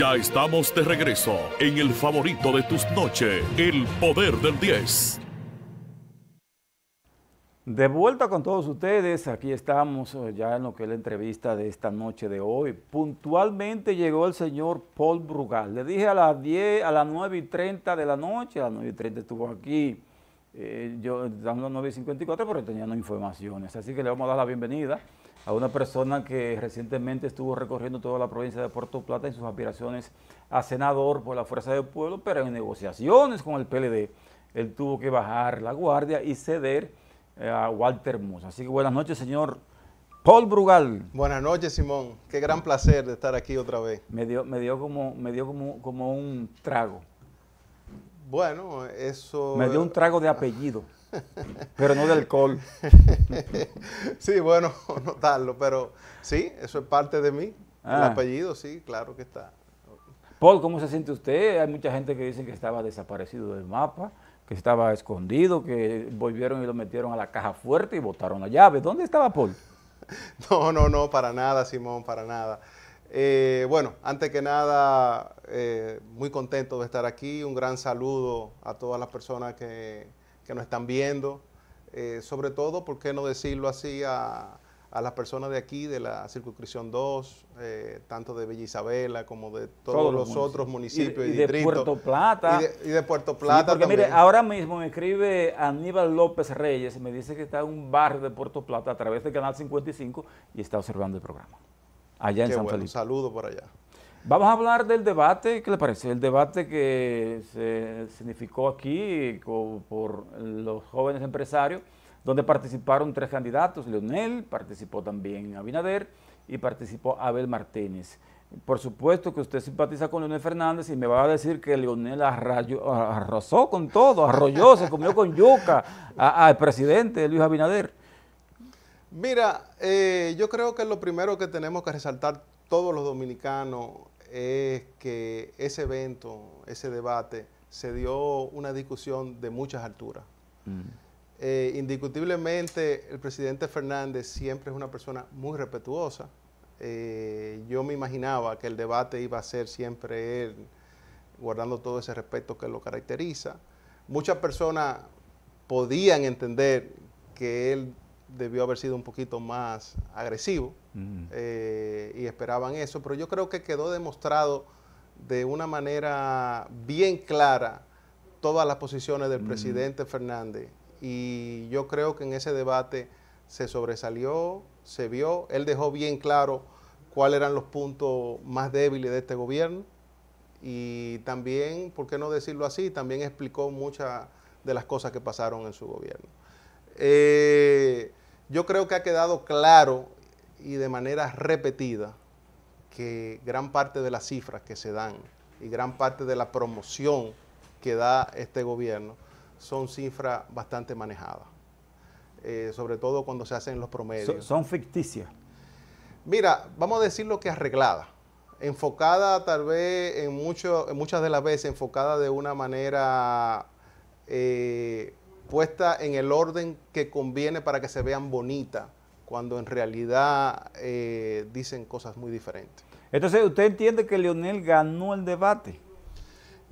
Ya estamos de regreso en el favorito de tus noches, el poder del 10. De vuelta con todos ustedes, aquí estamos eh, ya en lo que es la entrevista de esta noche de hoy. Puntualmente llegó el señor Paul Brugal. Le dije a las 10, a las 9 y 30 de la noche, a las 9 y 30 estuvo aquí. Eh, yo dando las 9 y 54, pero tenía no informaciones. Así que le vamos a dar la bienvenida a una persona que recientemente estuvo recorriendo toda la provincia de Puerto Plata en sus aspiraciones a senador por la Fuerza del Pueblo, pero en negociaciones con el PLD, él tuvo que bajar la guardia y ceder eh, a Walter Musa. Así que buenas noches, señor Paul Brugal. Buenas noches, Simón. Qué gran placer de estar aquí otra vez. Me dio, como, como un trago. Bueno, eso... Me dio un trago de apellido. Pero no de alcohol. sí, bueno, notarlo, pero sí, eso es parte de mí. El ah. apellido, sí, claro que está. Paul, ¿cómo se siente usted? Hay mucha gente que dice que estaba desaparecido del mapa, que estaba escondido, que volvieron y lo metieron a la caja fuerte y botaron la llave. ¿Dónde estaba Paul? No, no, no, para nada, Simón, para nada. Eh, bueno, antes que nada, eh, muy contento de estar aquí. Un gran saludo a todas las personas que que nos están viendo, eh, sobre todo, ¿por qué no decirlo así a, a las personas de aquí, de la circunscripción 2, eh, tanto de bella Isabela como de todos, los, otros municipios y, de Puerto Plata. Y de, Puerto Plata. porque mire, ahora mismo me escribe Aníbal López Reyes, y me dice que está en un barrio de Puerto Plata a través del Canal 55 y está observando el programa. Allá en San Un saludo por allá. Vamos a hablar del debate, ¿qué le parece? El debate que se significó aquí por los jóvenes empresarios, donde participaron tres candidatos, Leonel, participó también Abinader y participó Abel Martínez. Por supuesto que usted simpatiza con Leonel Fernández y me va a decir que Leonel arrozó con todo, arrolló, se comió con yuca al presidente Luis Abinader. Mira, eh, yo creo que lo primero que tenemos que resaltar todos los dominicanos es que ese evento, ese debate, se dio una discusión de muchas alturas. Mm. Eh, indiscutiblemente, el presidente Fernández siempre es una persona muy respetuosa. Eh, yo me imaginaba que el debate iba a ser siempre él, guardando todo ese respeto que lo caracteriza. Muchas personas podían entender que él debió haber sido un poquito más agresivo mm. eh, y esperaban eso, pero yo creo que quedó demostrado de una manera bien clara todas las posiciones del mm. presidente Fernández y yo creo que en ese debate se sobresalió, se vio, él dejó bien claro cuáles eran los puntos más débiles de este gobierno y también, ¿por qué no decirlo así? También explicó muchas de las cosas que pasaron en su gobierno. Eh, yo creo que ha quedado claro y de manera repetida que gran parte de las cifras que se dan y gran parte de la promoción que da este gobierno son cifras bastante manejadas, eh, sobre todo cuando se hacen los promedios. son, ficticias. Mira, vamos a decir lo que arreglada, enfocada tal vez en, muchas de las veces, enfocada de una manera eh, puesta en el orden que conviene para que se vean bonita, cuando en realidad eh, dicen cosas muy diferentes. Entonces, ¿usted entiende que Leonel ganó el debate?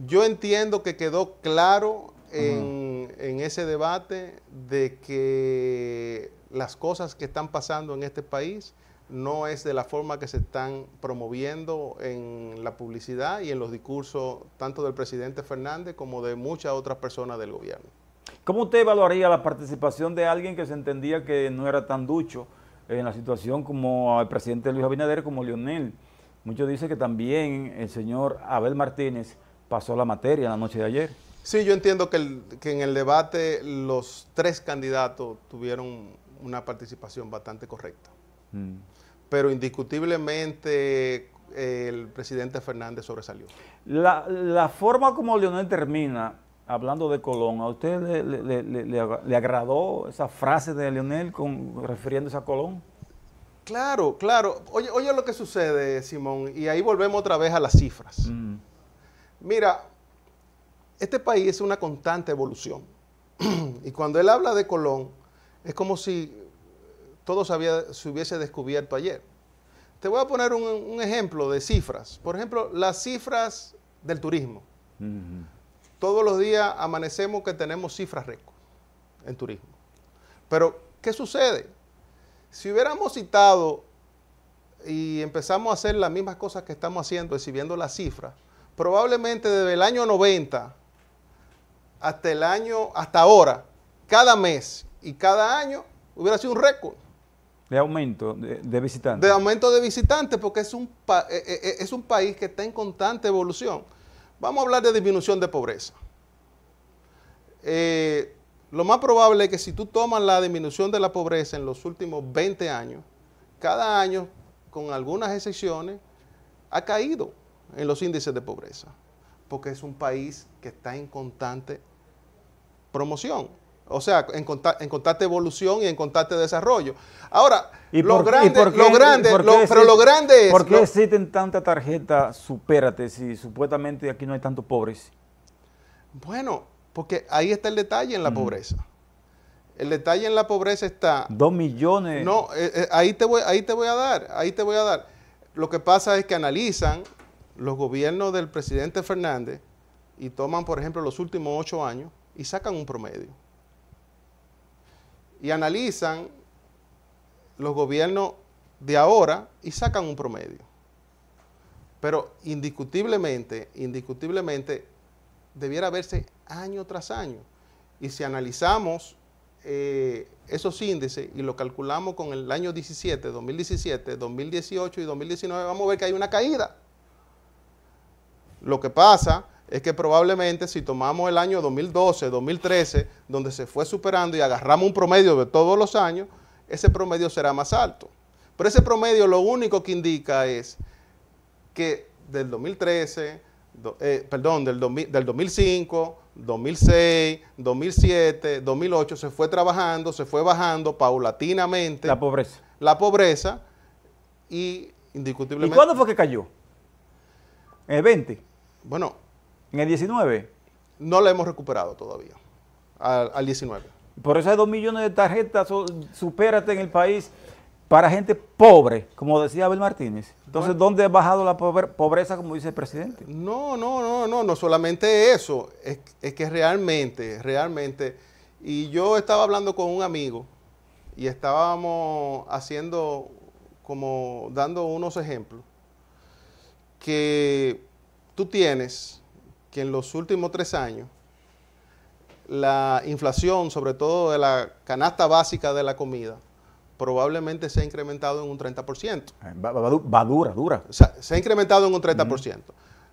Yo entiendo que quedó claro en, en ese debate de que las cosas que están pasando en este país no es de la forma que se están promoviendo en la publicidad y en los discursos tanto del presidente Fernández como de muchas otras personas del gobierno. ¿Cómo usted evaluaría la participación de alguien que se entendía que no era tan ducho en la situación como el presidente Luis Abinader, como Lionel? Muchos dicen que también el señor Abel Martínez pasó la materia la noche de ayer. Sí, yo entiendo que, en el debate los tres candidatos tuvieron una participación bastante correcta. Mm. Pero indiscutiblemente eh, el presidente Fernández sobresalió. La, la forma como Leonel termina hablando de Colón, ¿a usted le, agradó esa frase de Leonel con, refiriéndose a Colón? Claro, claro. Oye, lo que sucede, Simón, y ahí volvemos otra vez a las cifras. Mm. Mira, este país es una constante evolución. y cuando él habla de Colón, es como si todo se, hubiese descubierto ayer. Te voy a poner un, ejemplo de cifras. Por ejemplo, las cifras del turismo. Mm-hmm. Todos los días amanecemos que tenemos cifras récord en turismo. Pero, ¿qué sucede? Si hubiéramos citado y empezamos a hacer las mismas cosas que estamos haciendo, exhibiendo las cifras, probablemente desde el año 90 hasta el año, hasta ahora, cada mes y cada año hubiera sido un récord. De aumento de, visitantes. De aumento de visitantes, porque es un, eh, eh, es un país que está en constante evolución. Vamos a hablar de disminución de pobreza. Eh, lo más probable es que si tú tomas la disminución de la pobreza en los últimos 20 años, cada año, con algunas excepciones, ha caído en los índices de pobreza, porque es un país que está en constante promoción. O sea, en, contacto en evolución y en constante desarrollo. Ahora, ¿Y lo, por, grande, pero lo grande es... ¿Por qué existen tanta tarjeta supérate si supuestamente aquí no hay tanto pobres? Bueno, porque ahí está el detalle en la mm. pobreza. El detalle en la pobreza está... Dos millones. No, eh, eh, ahí, te voy, ahí te voy a dar, ahí te voy a dar. Lo que pasa es que analizan los gobiernos del presidente Fernández y toman, por ejemplo, los últimos ocho años y sacan un promedio y analizan los gobiernos de ahora y sacan un promedio. Pero indiscutiblemente, indiscutiblemente, debiera verse año tras año. Y si analizamos eh, esos índices y lo calculamos con el año 17, 2017, 2018 y 2019, vamos a ver que hay una caída. Lo que pasa es que probablemente si tomamos el año 2012, 2013, donde se fue superando y agarramos un promedio de todos los años, ese promedio será más alto. Pero ese promedio lo único que indica es que del 2013, eh, perdón, del, del 2005, 2006, 2007, 2008, se fue trabajando, se fue bajando paulatinamente. La pobreza. La pobreza y indiscutiblemente. ¿Y cuándo fue que cayó? En 20. Bueno, ¿En el 19? No la hemos recuperado todavía, al, 19. Por eso hay 2 millones de tarjetas, supérate en el país, para gente pobre, como decía Abel Martínez. Entonces, ¿dónde ha bajado la pobreza, como dice el presidente? No, no, no, no, no solamente eso, es, es que realmente, realmente, y yo estaba hablando con un amigo y estábamos haciendo, como dando unos ejemplos, que tú tienes que en los últimos tres años la inflación, sobre todo de la canasta básica de la comida, probablemente se ha incrementado en un 30%. Eh, va, dura, dura. se ha incrementado en un 30%.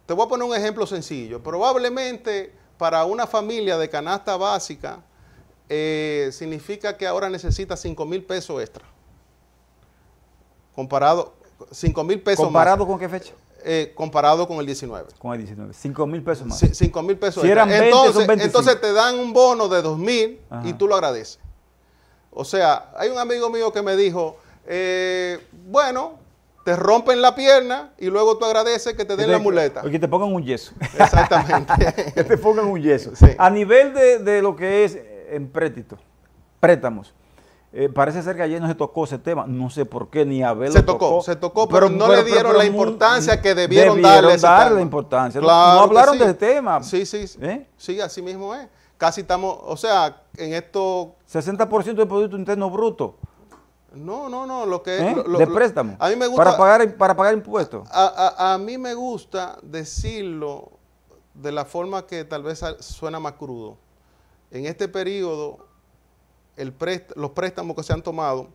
Te voy a poner un ejemplo sencillo. Probablemente para una familia de canasta básica eh, significa que ahora necesita 5 mil pesos extra. Comparado, 5 mil pesos ¿Comparado con qué fecha? Eh, comparado con el 19. Con el 19. 5 mil pesos más. 5 mil pesos. Si eran 20, entonces, te dan un bono de 2 mil y tú lo agradeces. O sea, hay un amigo mío que me dijo, eh, bueno, te rompen la pierna y luego tú agradeces que te den la muleta. O que te pongan un yeso. Exactamente. que te pongan un yeso. A nivel de, de lo que es eh, en empréstito, préstamos. Eh, parece ser que ayer no se tocó ese tema, no sé por qué, ni Abel se tocó, Se tocó, pero, no le dieron la importancia que debieron, darle. darle la importancia. no, hablaron de ese tema. Sí, sí, ¿Eh? sí. así mismo es. Casi estamos, o sea, en esto... 60% del Producto Interno Bruto. No, no, no, lo que es... ¿Eh? de préstamo. me gusta... Para pagar, para pagar impuestos. A, a mí me gusta decirlo de la forma que tal vez suena más crudo. En este periodo el los préstamos que se han tomado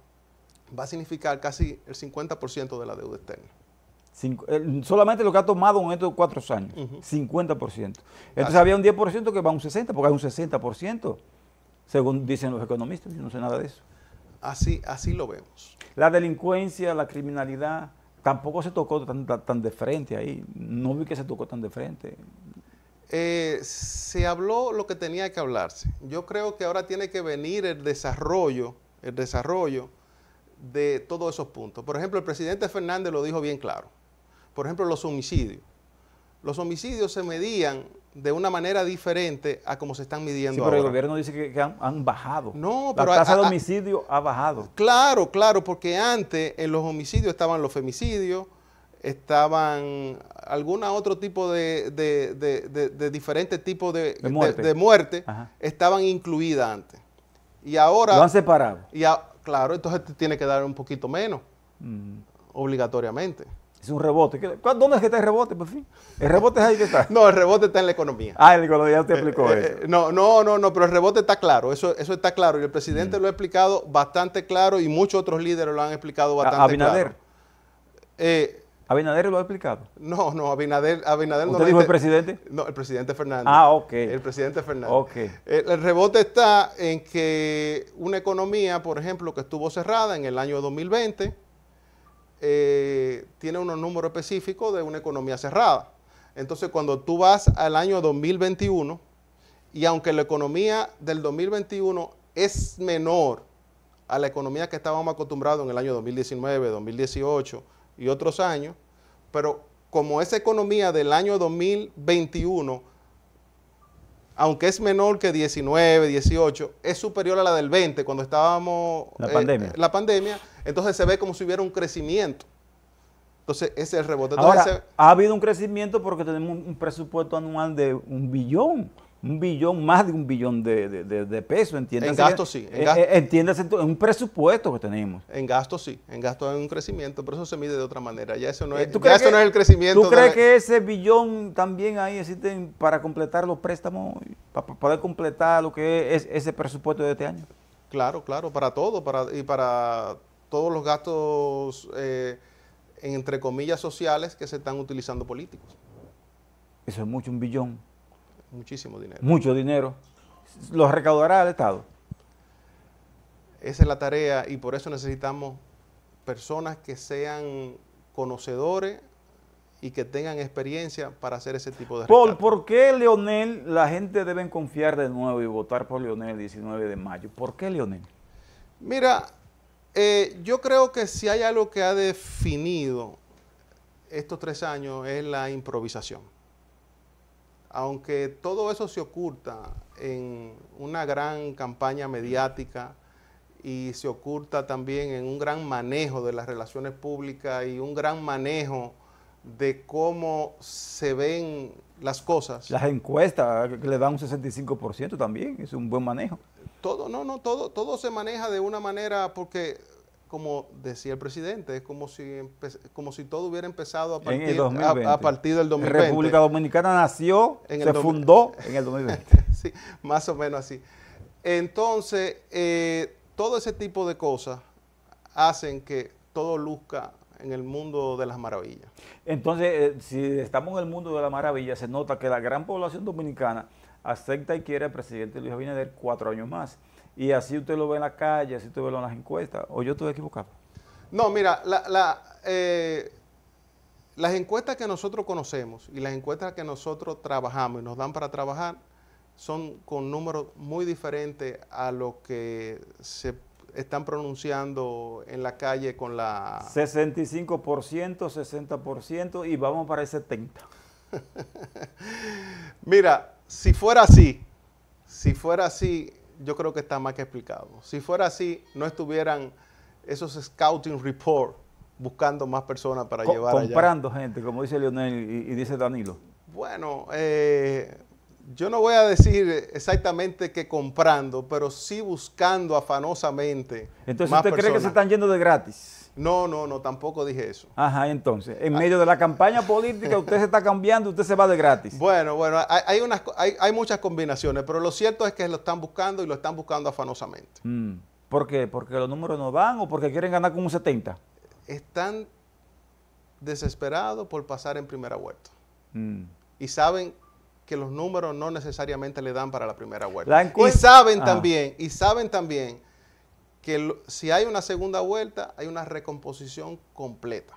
va a significar casi el 50% de la deuda externa. solamente lo que ha tomado en estos cuatro años, 50%. Entonces había un 10% que va a un 60%, porque hay un 60%, según dicen los economistas, yo no sé nada de eso. Así, así lo vemos. La delincuencia, la criminalidad, tampoco se tocó tan, tan de frente ahí. No vi que se tocó tan de frente eh, se habló lo que tenía que hablarse. Yo creo que ahora tiene que venir el desarrollo, el desarrollo de todos esos puntos. Por ejemplo, el presidente Fernández lo dijo bien claro. Por ejemplo, los homicidios. Los homicidios se medían de una manera diferente a como se están midiendo sí, pero el gobierno dice que, han, bajado. No, pero la tasa de homicidio ha bajado. Claro, claro, porque antes en los homicidios estaban los femicidios, estaban algún otro tipo de, de, de, diferentes tipos de, muerte, muerte estaban incluidas antes. Y ahora... Lo han separado. Y claro, entonces tiene que dar un poquito menos, mm. obligatoriamente. Es un rebote. ¿Dónde es que está el rebote, por fin? ¿El rebote es ahí que está? no, el rebote está en la economía. Ah, economía te eh, explicó eh, eso. Eh, no, no, no, no, pero el rebote está claro, eso, eso está claro. Y el presidente mm. lo ha explicado bastante claro y muchos otros líderes lo han explicado bastante claro. Eh, ¿Abinader lo ha explicado? No, no, Abinader, Abinader ¿Usted no dijo el presidente? No, el presidente Fernández. Ah, ok. El presidente Fernández. Ok. Eh, el, rebote está en que una economía, por ejemplo, que estuvo cerrada en el año 2020, eh, tiene unos números específicos de una economía cerrada. Entonces, cuando tú vas al año 2021, y aunque la economía del 2021 es menor a la economía que estábamos acostumbrados en el año 2019, 2018, y otros años, pero como esa economía del año 2021, aunque es menor que 19, 18, es superior a la del 20 cuando estábamos... La eh, pandemia. La pandemia, entonces se ve como si hubiera un crecimiento. Entonces, ese es el rebote. Ahora, ha habido un crecimiento porque tenemos un presupuesto anual de un billón un billón, más de un billón de, de, de pesos, ¿entiendes? En gastos sí. En eh, gasto. Eh, entiéndase, es un presupuesto que tenemos. En gastos sí, en gastos hay un crecimiento, pero eso se mide de otra manera, ya eso no eh, es, ¿Tú no es el crecimiento. ¿Tú crees que ese billón también ahí existe para completar los préstamos, para poder completar lo que es ese presupuesto de este año? Claro, claro, para todo, para, y para todos los gastos, entre comillas, sociales que se están utilizando políticos. Eso es mucho, un billón. Muchísimo dinero. Mucho dinero. lo recaudará el Estado? Esa es la tarea y por eso necesitamos personas que sean conocedores y que tengan experiencia para hacer ese tipo de Paul, ¿Por qué Leonel, la gente debe confiar de nuevo y votar por Leonel el 19 de mayo? ¿Por qué Leonel? Mira, eh, yo creo que si hay algo que ha definido estos tres años es la improvisación aunque todo eso se oculta en una gran campaña mediática y se oculta también en un gran manejo de las relaciones públicas y un gran manejo de cómo se ven las cosas. Las encuestas le dan un 65% también, es un buen manejo. Todo, no, no, todo, todo se maneja de una manera porque como decía el presidente, es como si, como si todo hubiera empezado a partir, a, del 2020. República Dominicana nació, en se fundó en el 2020. sí, más o menos así. Entonces, eh, todo ese tipo de cosas hacen que todo luzca en el mundo de las maravillas. Entonces, eh, si estamos en el mundo de las maravillas, se nota que la gran población dominicana acepta y quiere al presidente Luis Abinader cuatro años más. Y así usted lo ve en la calle, así usted ve en las encuestas. ¿O yo estoy equivocado? No, mira, eh, las encuestas que nosotros conocemos y las encuestas que nosotros trabajamos y nos dan para trabajar son con números muy diferentes a lo que se están pronunciando en la calle con la... 65%, 60% y vamos para el 70%. Mira, si fuera así, si fuera así, yo creo que está más que explicado. Si fuera así, no estuvieran esos scouting report buscando más personas para llevar comprando gente, como dice Leonel y, y dice Danilo. Bueno, eh, yo no voy a decir exactamente que comprando, pero sí buscando afanosamente. Entonces, ¿usted cree que se están yendo de gratis? No, no, no, tampoco dije eso. Ajá, entonces, en ah. medio de la campaña política, usted se está cambiando, usted se va de gratis. Bueno, bueno, hay, hay, muchas combinaciones, pero lo cierto es que lo están buscando y lo están buscando afanosamente. Mm, ¿Por qué? ¿Porque los números no van o porque quieren ganar con un 70? Están desesperados por pasar en primera vuelta. Mm. Y saben que los números no necesariamente le dan para la primera vuelta. y saben también, y saben también que si hay una segunda vuelta, hay una recomposición completa.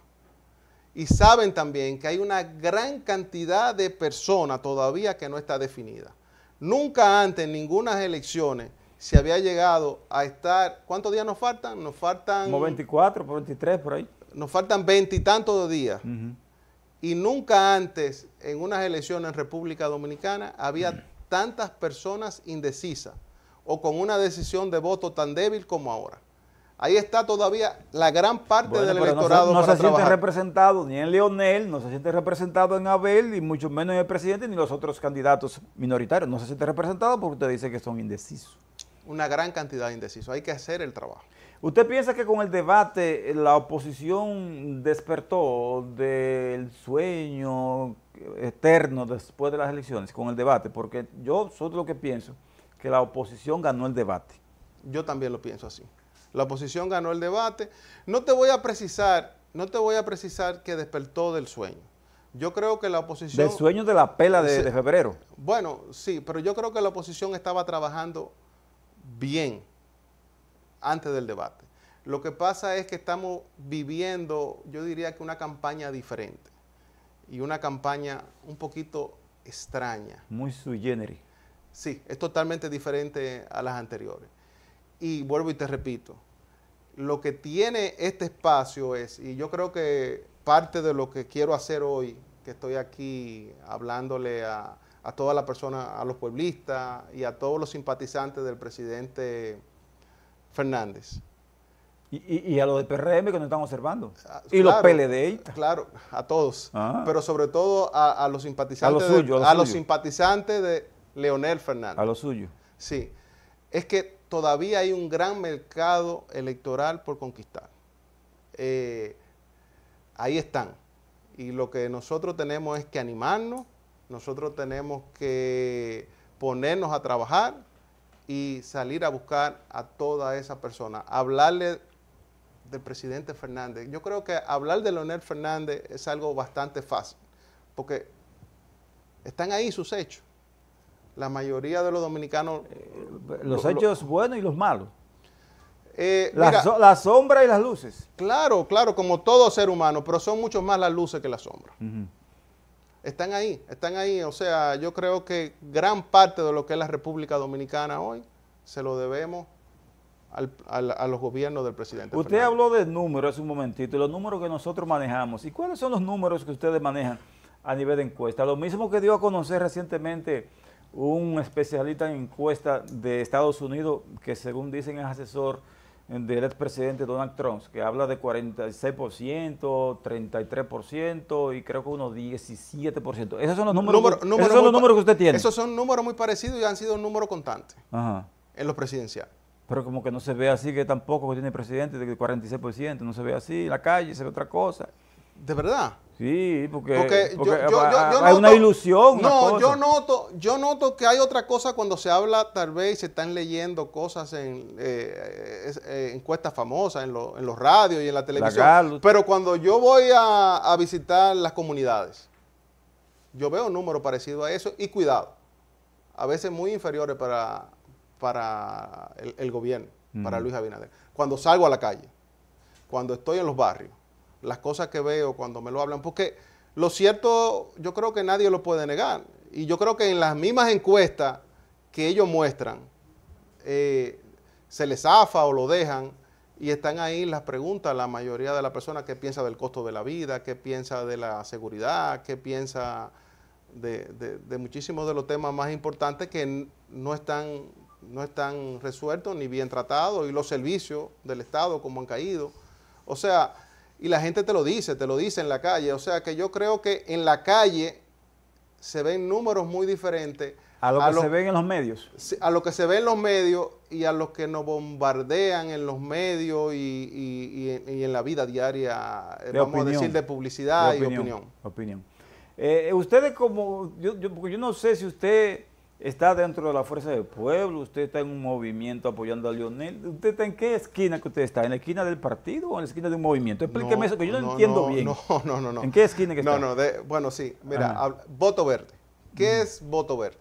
Y saben también que hay una gran cantidad de personas todavía que no está definida. Nunca antes, en ninguna elecciones, se había llegado a estar... ¿Cuántos días nos faltan? Nos faltan... Como 24, 23, por ahí. Nos faltan veintitantos días. Y nunca antes en unas elecciones en República Dominicana había tantas personas indecisas o con una decisión de voto tan débil como ahora. Ahí está todavía la gran parte del electorado. No se, se siente representado ni en Leonel, no se siente representado en Abel, y mucho menos en el presidente ni los otros candidatos minoritarios. No se siente representado porque usted dice que son indecisos. Una gran cantidad de indecisos. Hay que hacer el trabajo. ¿Usted piensa que con el debate eh, la oposición despertó del sueño eterno después de las elecciones con el debate? Porque yo soy lo que pienso, que la oposición ganó el debate. Yo también lo pienso así. La oposición ganó el debate. No te voy a precisar, no te voy a precisar que despertó del sueño. Yo creo que la oposición... Del sueño de la pela de, de febrero. Bueno, sí, pero yo creo que la oposición estaba trabajando bien antes del debate. Lo que pasa es que estamos viviendo, yo diría que una campaña diferente y una campaña un poquito extraña. Muy sui generis. Sí, es totalmente diferente a las anteriores. Y vuelvo y te repito, lo que tiene este espacio es, y yo creo que parte de lo que quiero hacer hoy, que estoy aquí hablándole a, a toda la persona, a los pueblistas y a todos los simpatizantes del presidente Fernández. Y, a los de PRM que nos están observando. Ah, y los PLD. Claro, a todos. Ah. Pero sobre todo a, los simpatizantes. A los De, a, los simpatizantes de Leonel Fernández. A los suyos. Sí. Es que todavía hay un gran mercado electoral por conquistar. Eh, ahí están. Y lo que nosotros tenemos es que animarnos, nosotros tenemos que ponernos a trabajar y salir a buscar a toda esa persona, hablarle del presidente Fernández. Yo creo que hablar de Leonel Fernández es algo bastante fácil, porque están ahí sus hechos. La mayoría de los dominicanos... Eh, los hechos buenos y los malos. Eh, la, sombra y las luces. Claro, claro, como todo ser humano, pero son mucho más las luces que las sombras están ahí, están ahí. O sea, yo creo que gran parte de lo que es la República Dominicana hoy se lo debemos a los gobiernos del presidente. Usted habló de números hace un momentito, y los números que nosotros manejamos. ¿Y cuáles son los números que ustedes manejan a nivel de encuesta? Lo mismo que dio a conocer recientemente un especialista en encuesta de Estados Unidos, que según dicen es asesor del expresidente Donald Trump, que habla de 46%, 33% y creo que unos 17%. Esos son los números, que, esos son los números que usted tiene. Esos son números muy parecidos y han sido un número constante en los presidenciales. Pero como que no se ve así, que tampoco tiene presidente de 46%, no se ve así, en la calle se ve otra cosa. ¿De verdad? Sí, porque, hay una ilusión. no, yo noto, yo noto que hay otra cosa cuando se habla, tal vez se están leyendo cosas en eh, eh, encuestas famosas, en, los radios y en la televisión. pero cuando yo voy a, visitar las comunidades, yo veo un número parecido a eso y cuidado, a veces muy inferiores para, para el, gobierno, para Luis Abinader. Cuando salgo a la calle, cuando estoy en los barrios las cosas que veo cuando me lo hablan, porque lo cierto yo creo que nadie lo puede negar. Y yo creo que en las mismas encuestas que ellos muestran, eh, se les zafa o lo dejan y están ahí las preguntas, la mayoría de las personas que piensa del costo de la vida, ¿qué piensa de la seguridad, ¿qué piensa de, muchísimos de los temas más importantes que no están, no están resueltos ni bien tratados y los servicios del Estado como han caído. O sea, y la gente te lo dice, te lo dice en la calle. O sea que yo creo que en la calle se ven números muy diferentes. A lo que se ven en los medios. A lo que se ve en los medios y a los que nos bombardean en los medios y, en la vida diaria, eh, de vamos a decir, de publicidad y opinión. Opinión. Eh, eh, ustedes como, yo, yo no sé si usted está dentro de la fuerza del pueblo, usted está en un movimiento apoyando a Lionel, ¿usted está en qué esquina que usted está? ¿En la esquina del partido o en la esquina de un movimiento? Explíqueme eso, que yo no, entiendo bien. No, no, no, ¿En qué esquina que está? No, no, bueno, sí, mira, voto verde. ¿Qué es voto verde?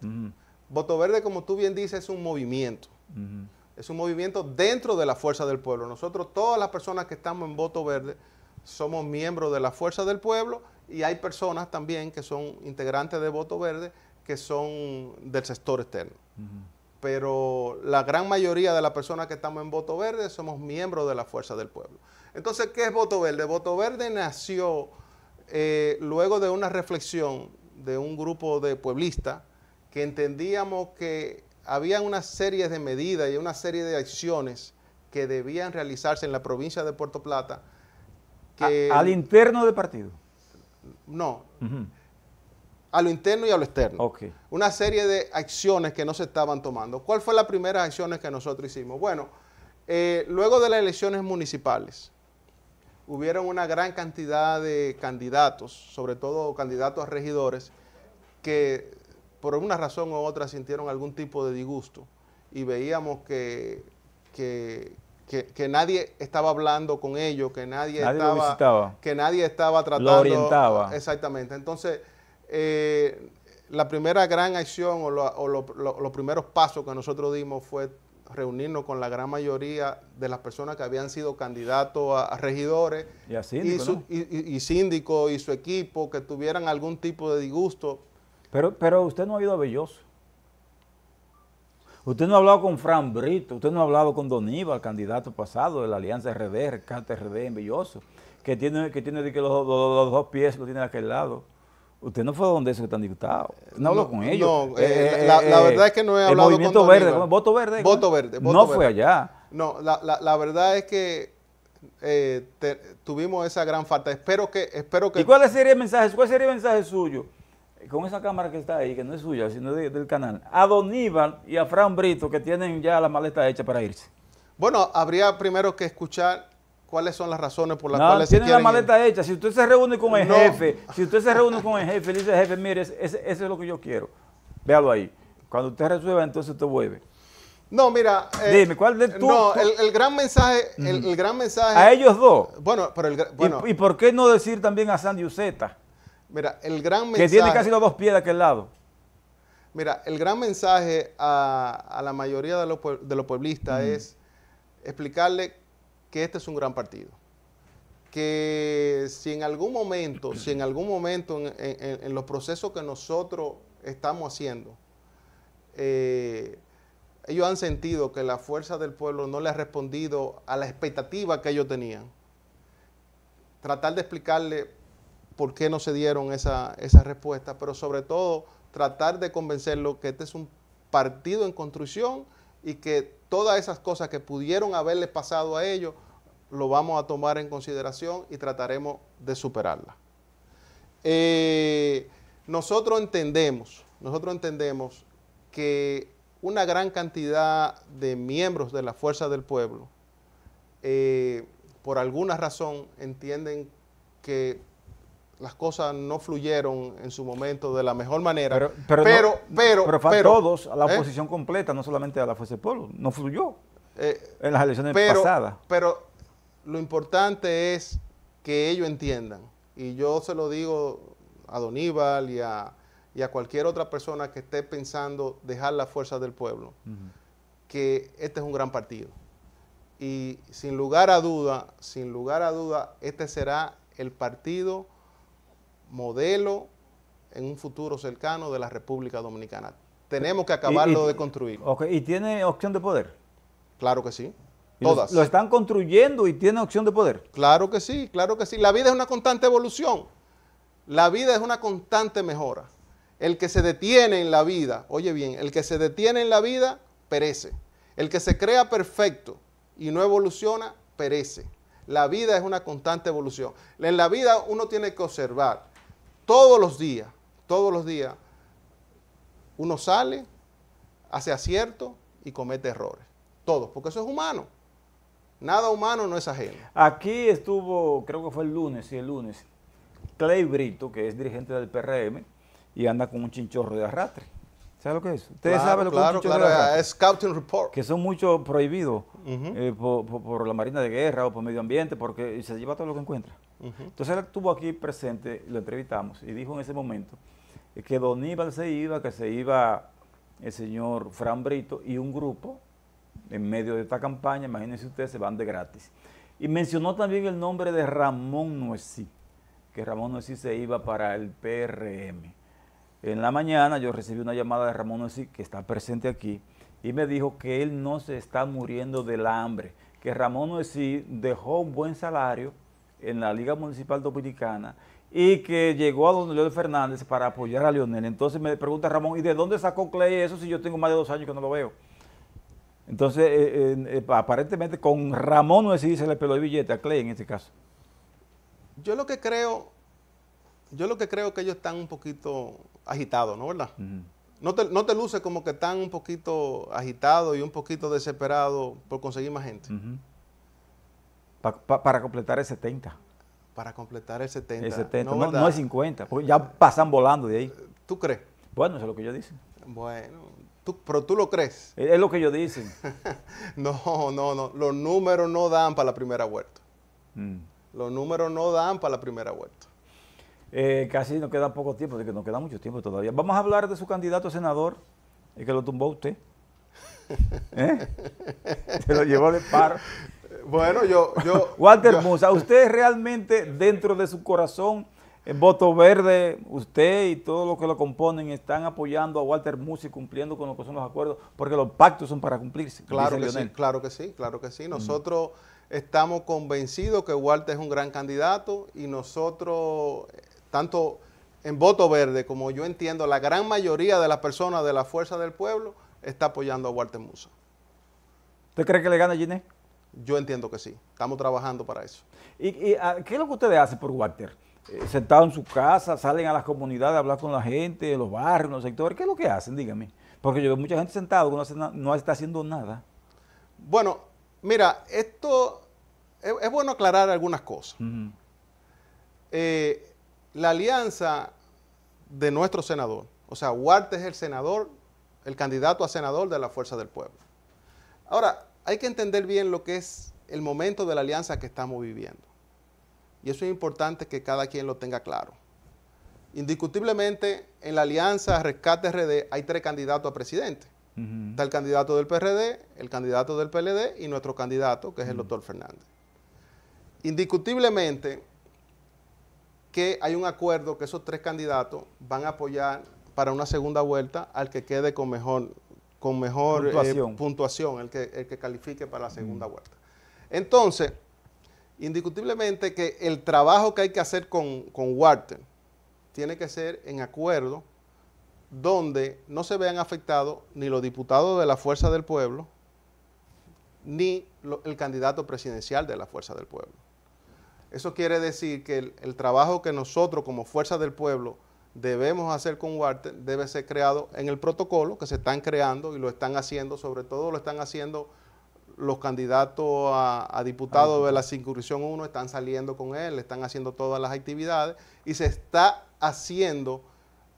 Voto verde, como tú bien dices, es un movimiento. Es un movimiento dentro de la fuerza del pueblo. Nosotros, todas las personas que estamos en voto verde, somos miembros de la fuerza del pueblo y hay personas también que son integrantes de voto verde que son del sector externo. Pero la gran mayoría de las personas que estamos en Voto Verde somos miembros de la Fuerza del Pueblo. Entonces, ¿qué es Voto Verde? Voto Verde nació eh, luego de una reflexión de un grupo de pueblistas que entendíamos que había una serie de medidas y una serie de acciones que debían realizarse en la provincia de Puerto Plata. ¿Al interno del partido? No a lo interno y a lo externo. Una serie de acciones que no se estaban tomando. ¿Cuál fue la primera acciones que nosotros hicimos? Bueno, eh, luego de las elecciones municipales, hubieron una gran cantidad de candidatos, sobre todo candidatos a regidores, que por una razón u otra sintieron algún tipo de disgusto y veíamos que, nadie estaba hablando con ellos, que nadie, estaba, que nadie estaba tratando, lo orientaba, exactamente. Entonces eh, la primera gran acción o, los primeros pasos que nosotros dimos fue reunirnos con la gran mayoría de las personas que habían sido candidatos a, regidores y, síndicos y, y su equipo que tuvieran algún tipo de disgusto. Pero, pero usted no ha ido a Belloso. Usted no ha hablado con Fran Brito, usted no ha hablado con Don Iba, el candidato pasado de la Alianza RD, Rescate RD en Belloso, que tiene, que tiene que los, dos pies, lo tiene de aquel lado. Usted no fue donde esos que están diputados. Eh, no habló con ellos. No, eh, eh, la, verdad es que no he hablado con El movimiento verde, voto verde. Voto verde. no fue allá. No, la, verdad es que tuvimos esa gran falta. Espero que, espero que. ¿Y cuál sería el mensaje? ¿Cuál sería el mensaje suyo? Con esa cámara que está ahí, que no es suya, sino del canal. A Don y a Fran Brito, que tienen ya la maleta hecha para irse. Bueno, habría primero que escuchar ¿Cuáles son las razones por las cuales tiene se la maleta hecha. Si usted se reúne con el jefe, si usted se reúne con el jefe, le dice, jefe, mire, ese, es lo que yo quiero. Véalo ahí. Cuando usted resuelva, entonces usted vuelve. No, mira. Eh, Dime, ¿cuál de tú? No, El, gran mensaje, mm. el, gran mensaje. A ellos dos. Bueno, pero el, bueno. ¿Y, por qué no decir también a Sandy Uceta? Mira, el gran mensaje. Que tiene casi los dos pies de aquel lado. Mira, el gran mensaje a, la mayoría de los, de pueblistas mm. es explicarle que este es un gran partido. Que si en algún momento, si en algún momento en, los procesos que nosotros estamos haciendo, eh, ellos han sentido que la fuerza del pueblo no le ha respondido a la expectativa que ellos tenían. Tratar de explicarle por qué no se dieron esa, esa respuesta, pero sobre todo tratar de convencerlo que este es un partido en construcción y que todas esas cosas que pudieron haberle pasado a ellos, lo vamos a tomar en consideración y trataremos de superarlas. Eh, nosotros entendemos, nosotros entendemos que una gran cantidad de miembros de la Fuerza del Pueblo, eh, por alguna razón, entienden que las cosas no fluyeron en su momento de la mejor manera. Pero, pero, pero, pero, todos, a la ¿eh? oposición completa, no solamente a la Fuerza del Pueblo, no fluyó eh, en las elecciones pasadas. Pero lo importante es que ellos entiendan, y yo se lo digo a Doníbal y a, y a cualquier otra persona que esté pensando dejar las fuerzas del pueblo, que este es un gran partido. Y sin lugar a duda, sin lugar a duda, este será el partido modelo en un futuro cercano de la República Dominicana. Tenemos que acabarlo de construir. ¿Y tiene opción de poder? Claro que sí. Todas. Lo están construyendo y tiene opción de poder. Claro que sí, claro que sí. La vida es una constante evolución. La vida es una constante mejora. El que se detiene en la vida, oye bien, el que se detiene en la vida perece. El que se crea perfecto y no evoluciona, perece. La vida es una constante evolución. En la vida uno tiene que observar todos los días, todos los días, uno sale, hace acierto y comete errores. Todos, porque eso es humano. Nada humano no es ajeno. Aquí estuvo, creo que fue el lunes, sí, el lunes, Clay Brito, que es dirigente del PRM, y anda con un chinchorro de arrastre. ¿Sabe lo que es? Ustedes saben lo que es Scouting Report. Que son muchos prohibidos eh, por, la Marina de Guerra o por medio ambiente, porque se lleva todo lo que encuentra. Entonces él estuvo aquí presente, lo entrevistamos, y dijo en ese momento eh, que Don Ibal se iba, que se iba el señor Fran Brito y un grupo en medio de esta campaña, imagínense ustedes, se van de gratis. Y mencionó también el nombre de Ramón Noesí, que Ramón Noesí se iba para el PRM. En la mañana yo recibí una llamada de Ramón Noesí, que está presente aquí, y me dijo que él no se está muriendo del hambre, que Ramón Noesí dejó un buen salario en la Liga Municipal Dominicana y que llegó a don León Fernández para apoyar a Leonel. Entonces me pregunta Ramón, ¿y de dónde sacó Clay eso si yo tengo más de dos años que no lo veo? Entonces, eh, eh, eh, aparentemente con Ramón no sí se le peló el billete a Clay en este caso. Yo lo que creo, yo lo que creo que ellos están un poquito agitados, ¿no verdad? no, te, no te luce como que están un poquito agitados y un poquito desesperados por conseguir más gente para completar el 70. Para completar el 70. El 70, no, es 50, ya pasan volando de ahí. ¿Tú crees? Bueno, eso es lo que yo dicen. Bueno, pero tú lo crees. Es, lo que yo dicen. no, no, no. Los números no dan para la primera vuelta. Mm. Los números no dan para la primera vuelta. Eh, casi nos queda poco tiempo, de que nos queda mucho tiempo todavía. Vamos a hablar de su candidato a senador, el que lo tumbó usted. ¿Eh? Se lo llevó al paro. Bueno, yo... Walter Musa, ¿usted realmente dentro de su corazón, en eh, voto verde, usted y todos los que lo componen están apoyando a Walter Musa y cumpliendo con lo que son los acuerdos? Porque los pactos son para cumplirse. Claro que sí, claro que sí, claro que sí. Nosotros estamos convencidos que Walter es un gran candidato y nosotros, tanto en voto verde, como yo entiendo, la gran mayoría de las personas de la Fuerza del Pueblo está apoyando a Walter Musa. ¿Usted cree que le gana Ginés? Yo entiendo que sí. Estamos trabajando para eso. ¿Y, ah, qué es lo que ustedes hacen por Walter? Eh, ¿Sentado en su casa, salen a las comunidades a hablar con la gente, los barrios, los sectores? ¿Qué es lo que hacen? Dígame. Porque yo veo mucha gente sentada, no, no está haciendo nada. Bueno, mira, esto e, es, bueno aclarar algunas cosas. Eh, la alianza de nuestro senador, o sea, Walter es el senador, el candidato a senador de la Fuerza del Pueblo. Ahora, hay que entender bien lo que es el momento de la alianza que estamos viviendo. Y eso es importante que cada quien lo tenga claro. Indiscutiblemente, en la alianza Rescate RD hay tres candidatos a presidente. Está el candidato del PRD, el candidato del PLD y nuestro candidato, que es el doctor Fernández. Indiscutiblemente que hay un acuerdo que esos tres candidatos van a apoyar para una segunda vuelta al que quede con mejor con mejor eh, puntuación, el, que, el, que, califique para la segunda mm. vuelta. Entonces, indiscutiblemente que el trabajo que hay que hacer con, con tiene que ser en acuerdo donde no se vean afectados ni los diputados de la Fuerza del Pueblo, ni el candidato presidencial de la Fuerza del Pueblo. Eso quiere decir que el trabajo que nosotros como Fuerza del Pueblo debemos hacer con Warter, debe ser creado en el protocolo que se están creando y lo están haciendo, sobre todo lo están haciendo los candidatos a, diputados de la circunscripción 1, están saliendo con él, están haciendo todas las actividades y se está haciendo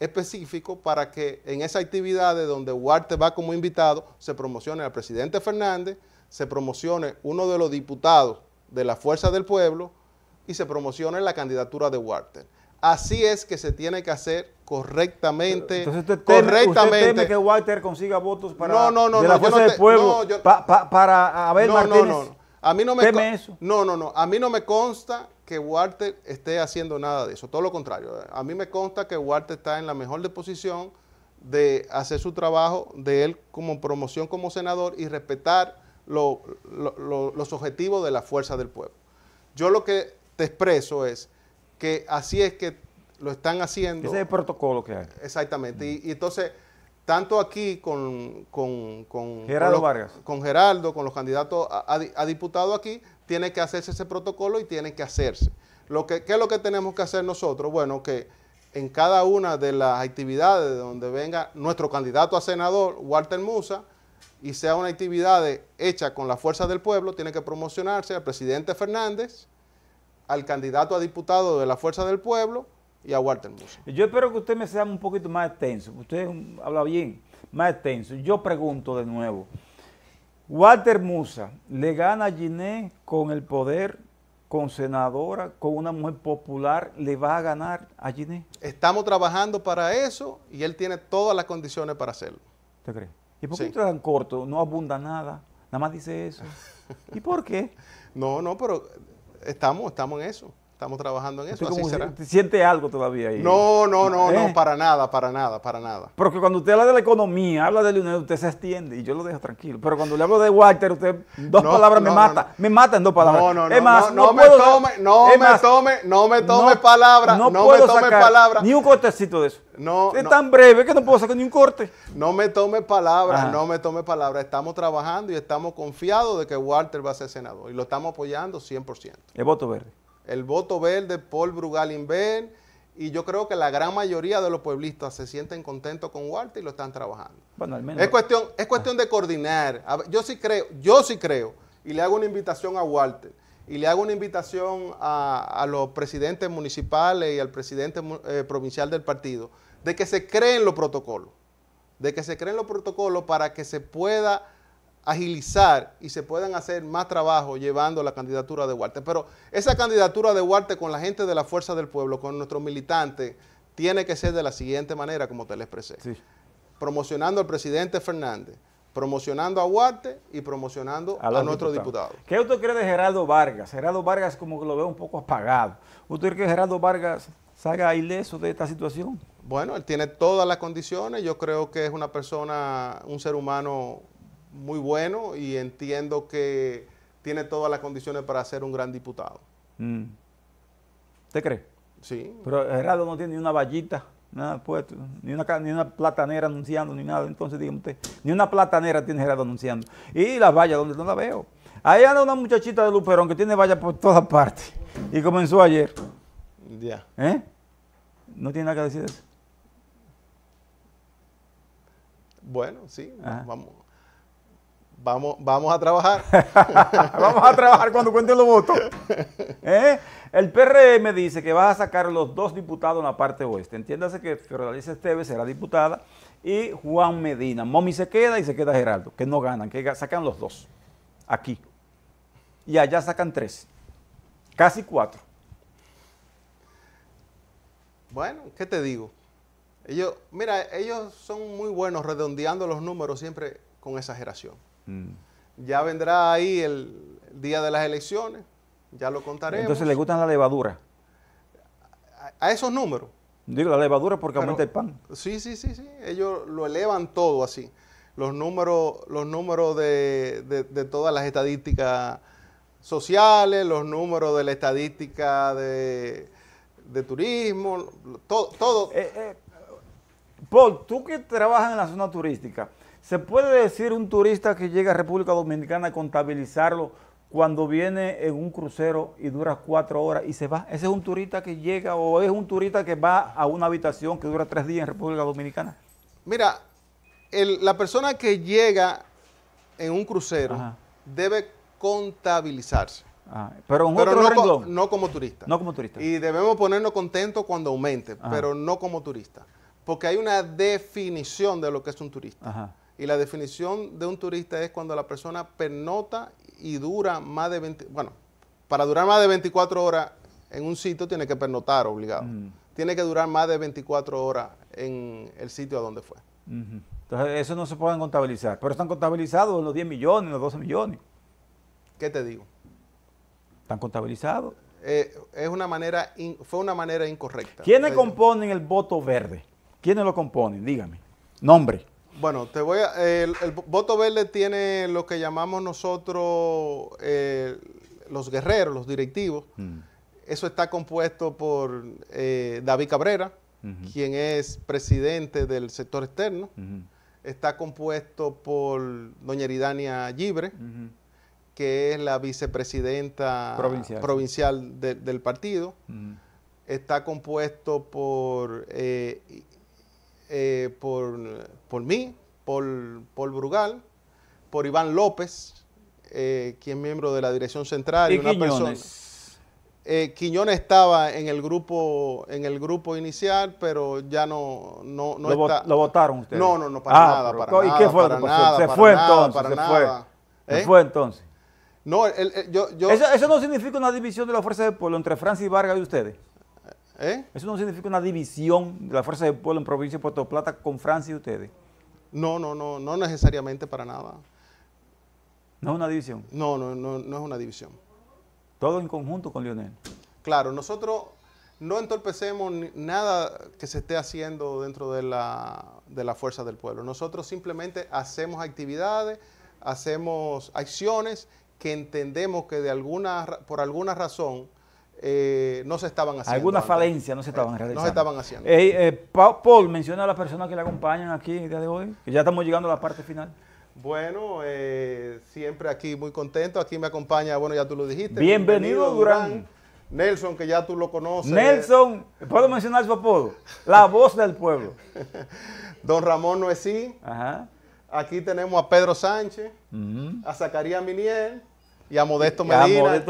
específico para que en actividad de donde Huarte va como invitado, se promocione al presidente Fernández, se promocione uno de los diputados de la Fuerza del Pueblo y se promocione la candidatura de Huarte. Así es que se tiene que hacer correctamente. Entonces usted teme, correctamente. que Walter consiga votos para no, no, no, de la fuerza del pueblo para Abel Martínez. No, no, no me No, no, no. A mí no me consta que Walter esté haciendo nada de eso. Todo lo contrario. A mí me consta que Walter está en la mejor disposición de hacer su trabajo de él como promoción como senador y respetar los objetivos de la fuerza del pueblo. Yo lo que te expreso es que así es que lo están haciendo. Ese es el protocolo que hay. Exactamente. Y, entonces, tanto aquí con, con, con Gerardo con los, Vargas. Con Geraldo, con los candidatos a, a, diputado aquí, tiene que hacerse ese protocolo y tiene que hacerse. Lo que, ¿Qué es lo que tenemos que hacer nosotros? Bueno, que en cada una de las actividades donde venga nuestro candidato a senador, Walter Musa, y sea una actividad hecha con la fuerza del pueblo, tiene que promocionarse al presidente Fernández, al candidato a diputado de la Fuerza del Pueblo y a Walter Musa. Yo espero que usted me sea un poquito más extenso, usted habla bien, más extenso. Yo pregunto de nuevo, Walter Musa le gana a Giné con el poder, con senadora, con una mujer popular, ¿le va a ganar a Giné? Estamos trabajando para eso y él tiene todas las condiciones para hacerlo. ¿Te crees? ¿Y por qué usted es tan corto? No abunda nada, nada más dice eso. ¿Y por qué? no, no, pero estamos, estamos en eso. Estamos trabajando en eso. Así será. ¿Siente algo todavía ahí? No, no, no, no, ¿Eh? para nada, para nada, para nada. Porque cuando usted habla de la economía, habla de Leonel, usted se extiende y yo lo dejo tranquilo. Pero cuando le hablo de Walter, usted dos palabras me mata. me mata en dos palabras. No, no, no. Es no, me tome, no me tome, no me tome palabras. No, me tome palabras. Ni un cortecito de eso. No, es tan breve que no puedo sacar ni un corte. No me tome palabras, ah. no me tome palabras. Estamos trabajando y estamos confiados de que Walter va a ser senador y lo estamos apoyando 100%. El voto verde. El voto verde, Paul Brugal Invert, y yo creo que la gran mayoría de los pueblistas se sienten contentos con Walter y lo están trabajando. Bueno, al menos. Es cuestión, es cuestión de coordinar. yo sí creo, yo sí creo, y le hago una invitación a Walter, y le hago una invitación a, los presidentes municipales y al presidente eh, provincial del partido, de que se creen los protocolos, de que se creen los protocolos para que se pueda agilizar y se puedan hacer más trabajo llevando la candidatura de Huarte. Pero esa candidatura de Huarte con la gente de la Fuerza del Pueblo, con nuestros militantes, tiene que ser de la siguiente manera, como te lo expresé. Promocionando al presidente Fernández, promocionando a Huarte y promocionando a, nuestro nuestros diputados. Diputado. ¿Qué usted cree de Gerardo Vargas? Gerardo Vargas como que lo veo un poco apagado. ¿Usted cree que Gerardo Vargas salga ileso de esta situación? Bueno, él tiene todas las condiciones. Yo creo que es una persona, un ser humano muy bueno y entiendo que tiene todas las condiciones para ser un gran diputado. ¿Usted mm. ¿Te cree? Sí. Pero Gerardo no tiene ni una vallita, nada puesto, ni una, ni una platanera anunciando, ni nada. Entonces, dígame usted, ni una platanera tiene Gerardo anunciando. Y las vallas, ¿dónde no la veo. Ahí anda una muchachita de Luperón que tiene vallas por todas partes. Y comenzó ayer. Ya. ¿Eh? ¿No tiene nada que decir eso? Bueno, sí, vamos. Vamos, a trabajar. vamos a trabajar cuando cuenten los votos. ¿Eh? El PRM dice que vas a sacar los dos diputados en la parte oeste. Entiéndase que Fiordalice Esteves será diputada y Juan Medina. Momi se queda y se queda Geraldo, que no ganan, que sacan los dos aquí. Y allá sacan tres, casi cuatro. Bueno, ¿qué te digo? mira, ellos son muy buenos redondeando los números siempre con exageración. Mm. Ya vendrá ahí el, día de las elecciones, ya lo contaremos. Entonces le gustan la levadura. A, esos números. Digo, la levadura porque aumenta el pan. Sí, sí, sí, sí. Ellos lo elevan todo así. Los números, los números de, todas las estadísticas sociales, los números de la estadística de, turismo, todo. Eh, eh, Paul, tú que trabajas en la zona turística, ¿Se puede decir un turista que llega a República Dominicana contabilizarlo cuando viene en un crucero y dura cuatro horas y se va? ¿Ese es un turista que llega o es un turista que va a una habitación que dura tres días en República Dominicana? Mira, la persona que llega en un crucero debe contabilizarse. Ah, pero, no, como turista. No como turista. Y debemos ponernos contentos cuando aumente, pero no como turista. Porque hay una definición de lo que es un turista. Ajá. Y la definición de un turista es cuando la persona pernota y dura más de 20, bueno, para durar más de 24 horas en un sitio tiene que pernotar obligado. Tiene que durar más de 24 horas en el sitio a donde fue. Entonces, eso no se puede contabilizar. Pero están contabilizados los 10 millones, los 12 millones. ¿Qué te digo? Están contabilizados. Eh, es una manera fue una manera incorrecta. ¿Quiénes componen el voto verde? ¿Quiénes lo componen? Dígame. Nombre. Bueno, te voy a, el, voto verde tiene lo que llamamos nosotros eh, los guerreros, los directivos. Mm. Eso está compuesto por eh, David Cabrera, quien es presidente del sector externo. Está compuesto por doña Eridania Libre, que es la vicepresidenta provincial, del partido. Está compuesto por eh, eh, por, por, mí, por, por Brugal, por Iván López, eh, quien es miembro de la dirección central y, una Quiñones? persona. Eh, Quiñones estaba en el grupo en el grupo inicial, pero ya no no, no lo, está. ¿Lo votaron ustedes? No, no, no para ah, nada, para ¿Y qué fue para Se fue entonces, se fue. ¿Eh? Se fue entonces. No, el, yo, yo... Eso, eso no significa una división de la fuerza del pueblo entre Francis Vargas y ustedes. ¿Eh? Eso no significa una división de la fuerza del pueblo en provincia de Puerto Plata con Francia y ustedes. No, no, no, no necesariamente para nada. ¿No es una división? No, no, no, no es una división. Todo en conjunto con Lionel. Claro, nosotros no entorpecemos nada que se esté haciendo dentro de la, fuerza del pueblo. Nosotros simplemente hacemos actividades, hacemos acciones que entendemos que de alguna, por alguna razón eh, no se estaban haciendo. Alguna falencia no se estaban eh, No estaban haciendo. Eh, Paul, menciona a las personas que le acompañan aquí el día de hoy, que ya estamos llegando a la parte final. Bueno, siempre aquí muy contento. Aquí me acompaña, bueno, ya tú lo dijiste. Bienvenido, Durán. Nelson, que ya tú lo conoces. Nelson, puedo mencionar su apodo, la voz del pueblo. Don Ramón Noesí. Aquí tenemos a Pedro Sánchez, a Zacarías Miniel y a Modesto Medina,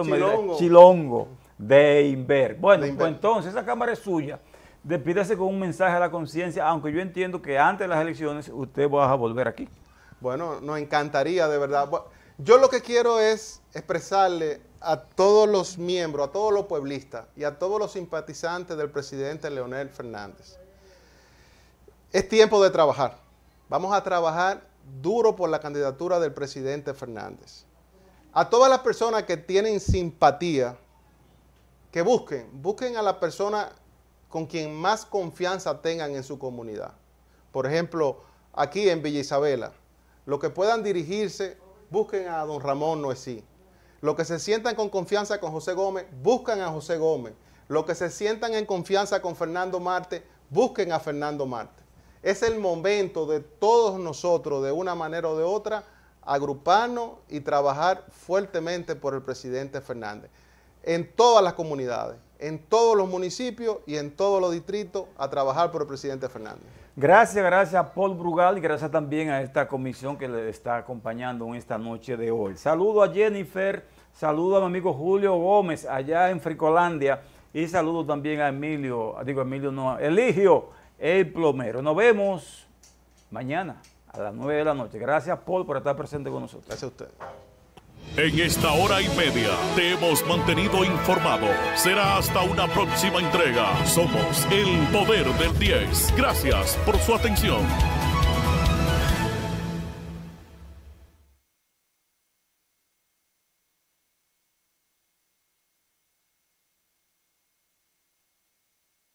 Chilongo de Inver. Bueno, pues entonces esa Cámara es suya. Despídase con un mensaje a la conciencia, aunque yo entiendo que antes de las elecciones usted va a volver aquí. Bueno, nos encantaría, de verdad. Yo lo que quiero es expresarle a todos los miembros, a todos los pueblistas y a todos los simpatizantes del presidente Leonel Fernández. Es tiempo de trabajar. Vamos a trabajar duro por la candidatura del presidente Fernández. A todas las personas que tienen simpatía que busquen, busquen a la persona con quien más confianza tengan en su comunidad. Por ejemplo, aquí en Villa Isabela, lo que puedan dirigirse, busquen a don Ramón Noesí. Lo que se sientan con confianza con José Gómez, busquen a José Gómez. Lo que se sientan en confianza con Fernando Marte, busquen a Fernando Marte. Es el momento de todos nosotros, de una manera o de otra, agruparnos y trabajar fuertemente por el presidente Fernández en todas las comunidades, en todos los municipios y en todos los distritos a trabajar por el presidente Fernández. Gracias, gracias Paul Brugal y gracias también a esta comisión que le está acompañando en esta noche de hoy. Saludo a Jennifer, saludo a mi amigo Julio Gómez allá en Fricolandia y saludo también a Emilio, digo Emilio no, Eligio, el plomero. Nos vemos mañana a las 9 de la noche. Gracias Paul por estar presente con nosotros. Gracias a usted. En esta hora y media te hemos mantenido informado. Será hasta una próxima entrega. Somos el poder del 10. Gracias por su atención.